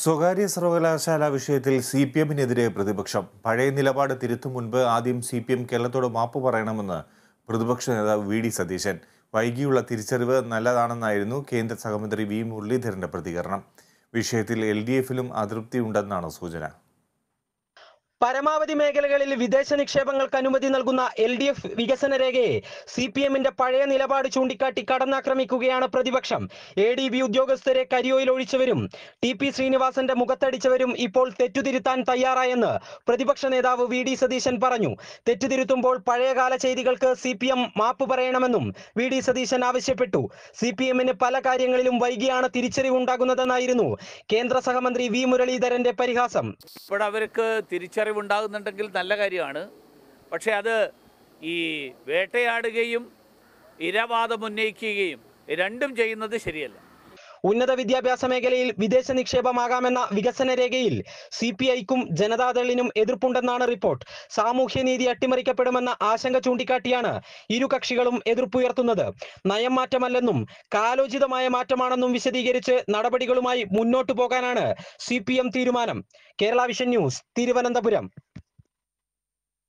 സ്വകാര്യ സർവകലാശാല വിഷയത്തിൽ സി പി എമ്മിനെതിരെ പ്രതിപക്ഷം പഴയ നിലപാട് തിരുത്തും മുൻപ് ആദ്യം സി പി എം കേരളത്തോട് മാപ്പ് പറയണമെന്ന് പ്രതിപക്ഷ നേതാവ് വി ഡി സതീശൻ വൈകിയുള്ള തിരിച്ചറിവ് നല്ലതാണെന്നായിരുന്നു കേന്ദ്ര സഹമന്ത്രി വി മുരളീധരന്റെ പ്രതികരണം വിഷയത്തിൽ എൽ ഡി എഫിലും അതൃപ്തിയുണ്ടെന്നാണ് സൂചന പരമാവധി മേഖലകളിൽ വിദേശ നിക്ഷേപങ്ങൾക്ക് അനുമതി നൽകുന്ന എൽ ഡി എഫ് വികസന രേഖയെ സി പി എമ്മിന്റെ പഴയ നിലപാട് ചൂണ്ടിക്കാട്ടി കടന്നാക്രമിക്കുകയാണ് പ്രതിപക്ഷം എ ഡി ബി ഉദ്യോഗസ്ഥരെ കരിയോയിൽ ഒഴിച്ചവരും ടി പി ശ്രീനിവാസന്റെ മുഖത്തടിച്ചവരും ഇപ്പോൾ തെറ്റുതിരുത്താൻ തയ്യാറായെന്ന് പ്രതിപക്ഷ നേതാവ് വി ഡി സതീശൻ പറഞ്ഞു തെറ്റുതിരുത്തുമ്പോൾ പഴയകാല ചെയ്തികൾക്ക് സി പി എം മാപ്പ് പറയണമെന്നും വി ഡി സതീശൻ ആവശ്യപ്പെട്ടു സി പി എമ്മിന് പല കാര്യങ്ങളിലും വൈകിയാണ് തിരിച്ചറിവുണ്ടാകുന്നതെന്നായിരുന്നു കേന്ദ്ര സഹമന്ത്രി വി മുരളീധരന്റെ പരിഹാസം അവർക്ക് തിരിച്ചറിവുണ്ടാകുന്നുണ്ടെങ്കിൽ നല്ല കാര്യമാണ് പക്ഷേ അത് ഈ വേട്ടയാടുകയും ഇരവാദം രണ്ടും ചെയ്യുന്നത് ശരിയല്ല ഉന്നത വിദ്യാഭ്യാസ മേഖലയിൽ വിദേശ നിക്ഷേപമാകാമെന്ന വികസന രേഖയിൽ സി പി ഐക്കും ജനതാദളിനും എതിർപ്പുണ്ടെന്നാണ് റിപ്പോർട്ട് സാമൂഹ്യനീതി അട്ടിമറിക്കപ്പെടുമെന്ന ആശങ്ക ചൂണ്ടിക്കാട്ടിയാണ് ഇരു കക്ഷികളും എതിർപ്പുയർത്തുന്നത് നയം മാറ്റമല്ലെന്നും കാലോചിതമായ മാറ്റമാണെന്നും വിശദീകരിച്ച് നടപടികളുമായി മുന്നോട്ടു പോകാനാണ് സി തീരുമാനം കേരള വിഷൻ ന്യൂസ് തിരുവനന്തപുരം